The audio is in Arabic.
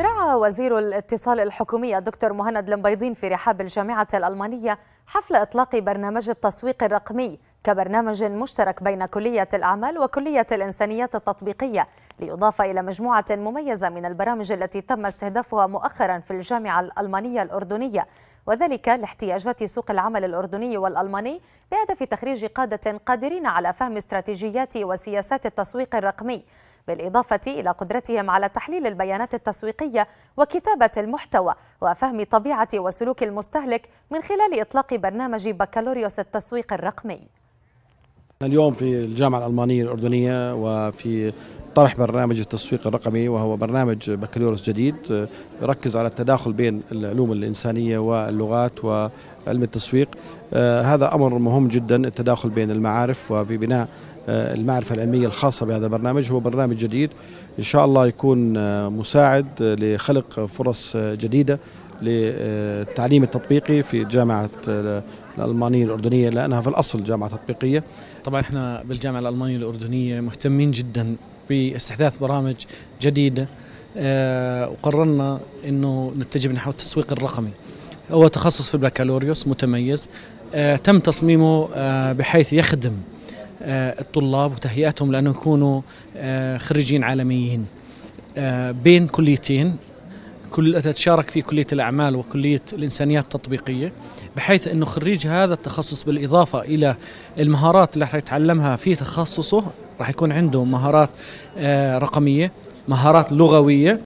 رعى وزير الاتصال الحكومي الدكتور مهند لمبيضين في رحاب الجامعة الألمانية حفل إطلاق برنامج التسويق الرقمي كبرنامج مشترك بين كلية الأعمال وكلية الإنسانيات التطبيقية ليضاف إلى مجموعة مميزة من البرامج التي تم استهدافها مؤخرا في الجامعة الألمانية الأردنية وذلك لاحتياجات سوق العمل الأردني والألماني بهدف تخريج قادة قادرين على فهم استراتيجيات وسياسات التسويق الرقمي بالإضافة إلى قدرتهم على تحليل البيانات التسويقية وكتابة المحتوى وفهم طبيعة وسلوك المستهلك من خلال إطلاق برنامج بكالوريوس التسويق الرقمي اليوم في الجامعة الألمانية الأردنية وفي طرح برنامج التسويق الرقمي وهو برنامج بكالوريوس جديد آه، يركز على التداخل بين العلوم الإنسانية واللغات وعلم التسويق آه، هذا أمر مهم جدا التداخل بين المعارف وفي بناء آه، المعرفة العلمية الخاصة بهذا البرنامج هو برنامج جديد إن شاء الله يكون مساعد لخلق فرص جديدة للتعليم التطبيقي في جامعة الألمانية الأردنية لأنها في الأصل جامعة تطبيقية طبعا احنا بالجامعة الألمانية الأردنية مهتمين جدا باستحداث برامج جديدة آه، وقررنا أنه نتجه نحو التسويق الرقمي هو تخصص في البكالوريوس متميز آه، تم تصميمه آه، بحيث يخدم الطلاب وتهيئتهم لأنه يكونوا خريجين عالميين بين كليتين كل تتشارك في كليه الاعمال وكليه الانسانيات التطبيقيه بحيث انه خريج هذا التخصص بالاضافه الى المهارات اللي راح يتعلمها في تخصصه راح يكون عنده مهارات آه، رقميه مهارات لغويه